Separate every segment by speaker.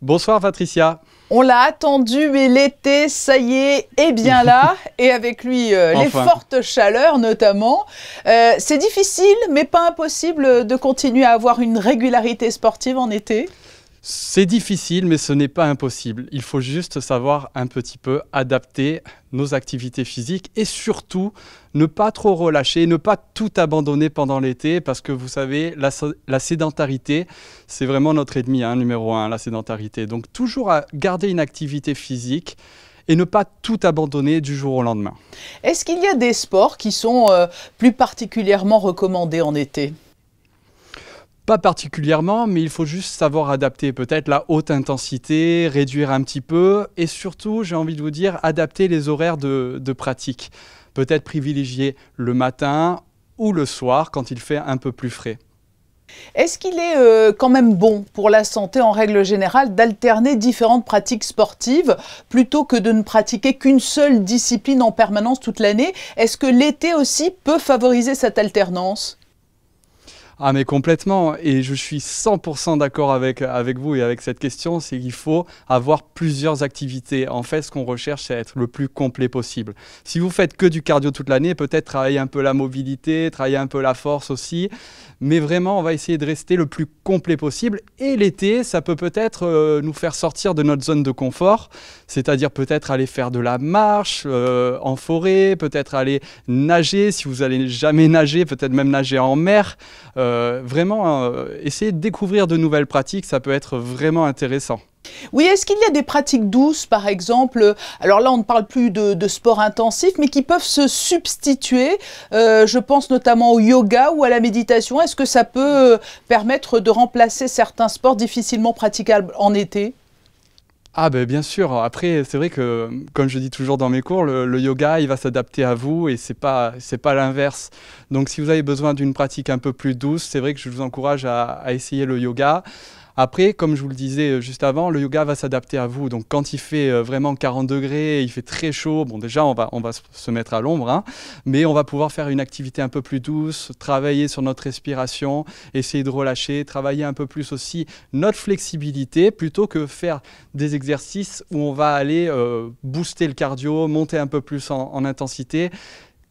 Speaker 1: Bonsoir Patricia.
Speaker 2: On l'a attendu, et l'été, ça y est, est bien là. Et avec lui, euh, les fortes chaleurs notamment. Euh, c'est difficile, mais pas impossible de continuer à avoir une régularité sportive en été
Speaker 1: c'est difficile, mais ce n'est pas impossible. Il faut juste savoir un petit peu adapter nos activités physiques et surtout ne pas trop relâcher, ne pas tout abandonner pendant l'été parce que vous savez, la, sédentarité, c'est vraiment notre ennemi hein, numéro un, la sédentarité. Donc toujours garder une activité physique et ne pas tout abandonner du jour au lendemain.
Speaker 2: Est-ce qu'il y a des sports qui sont euh, plus particulièrement recommandés en été
Speaker 1: pas particulièrement, mais il faut juste savoir adapter peut-être la haute intensité, réduire un petit peu, et surtout, j'ai envie de vous dire, adapter les horaires de, pratique. Peut-être privilégier le matin ou le soir quand il fait un peu plus frais.
Speaker 2: Est-ce qu'il est, euh, quand même bon pour la santé en règle générale d'alterner différentes pratiques sportives plutôt que de ne pratiquer qu'une seule discipline en permanence toute l'année Est-ce que l'été aussi peut favoriser cette alternance
Speaker 1: ah mais complètement, et je suis 100% d'accord avec, avec vous et avec cette question, c'est qu'il faut avoir plusieurs activités. En fait, ce qu'on recherche, c'est être le plus complet possible. Si vous faites que du cardio toute l'année, peut-être travailler un peu la mobilité, travailler un peu la force aussi, mais vraiment, on va essayer de rester le plus complet possible. Et l'été, ça peut peut-être euh, nous faire sortir de notre zone de confort, c'est-à-dire peut-être aller faire de la marche euh, en forêt, peut-être aller nager, si vous n'allez jamais nager, peut-être même nager en mer. Euh, euh, vraiment euh, essayer de découvrir de nouvelles pratiques, ça peut être vraiment intéressant.
Speaker 2: Oui, est-ce qu'il y a des pratiques douces, par exemple euh, Alors là, on ne parle plus de, sport intensif, mais qui peuvent se substituer. je pense notamment au yoga ou à la méditation. Est-ce que ça peut permettre de remplacer certains sports difficilement praticables en été
Speaker 1: ah ben bien sûr. Après, c'est vrai que, comme je dis toujours dans mes cours, le, yoga, il va s'adapter à vous et c'est pas c'est pas l'inverse. Donc, si vous avez besoin d'une pratique un peu plus douce, c'est vrai que je vous encourage à essayer le yoga. Après, comme je vous le disais euh, juste avant, le yoga va s'adapter à vous. Donc quand il fait euh, vraiment 40 degrés, il fait très chaud, bon déjà on va, on va se mettre à l'ombre, hein. mais on va pouvoir faire une activité un peu plus douce, travailler sur notre respiration, essayer de relâcher, travailler un peu plus aussi notre flexibilité plutôt que faire des exercices où on va aller euh, booster le cardio, monter un peu plus en, intensité.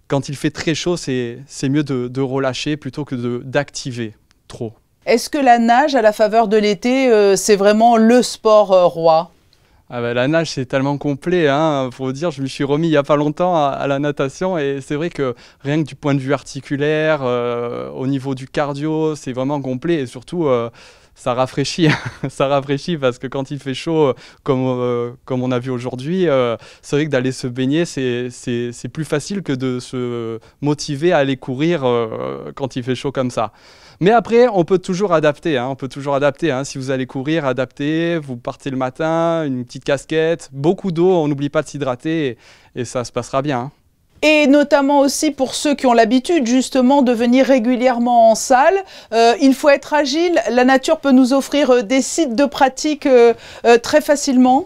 Speaker 1: Quand il fait très chaud, c'est mieux de, de relâcher plutôt que d'activer trop.
Speaker 2: Est-ce que la nage à la faveur de l'été, euh, c'est vraiment le sport euh, roi
Speaker 1: ah bah, la nage, c'est tellement complet. Hein, pour dire, je me suis remis il n'y a pas longtemps à, la natation et c'est vrai que rien que du point de vue articulaire, euh, au niveau du cardio, c'est vraiment complet et surtout ça rafraîchit, ça rafraîchit parce que quand il fait chaud, euh, comme, euh, comme on a vu aujourd'hui, euh, c'est vrai que d'aller se baigner, c'est plus facile que de se motiver à aller courir quand il fait chaud comme ça. Mais après, on peut toujours adapter. Hein, on peut toujours adapter. Hein. si vous allez courir, adapter. Vous partez le matin, une petite casquette, beaucoup d'eau. On n'oublie pas de s'hydrater et, ça se passera bien. Hein
Speaker 2: et notamment aussi pour ceux qui ont l'habitude justement de venir régulièrement en salle. Euh, il faut être agile, la nature peut nous offrir euh, des sites de pratique euh, très facilement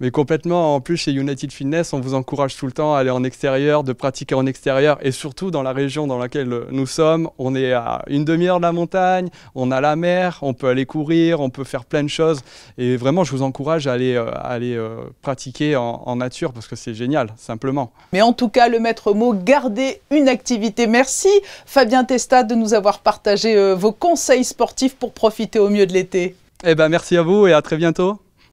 Speaker 1: mais complètement. En plus, chez United Fitness, on vous encourage tout le temps à aller en extérieur, de pratiquer en extérieur, et surtout dans la région dans laquelle euh, nous sommes, on est à une demi-heure de la montagne, on a la mer, on peut aller courir, on peut faire plein de choses, et vraiment, je vous encourage à aller, euh, aller euh, pratiquer en, nature, parce que c'est génial, simplement.
Speaker 2: Mais en tout cas, le maître mot, gardez une activité. Merci Fabien Testa de nous avoir partagé vos conseils sportifs pour profiter au mieux de l'été.
Speaker 1: Eh ben, merci à vous et à très bientôt.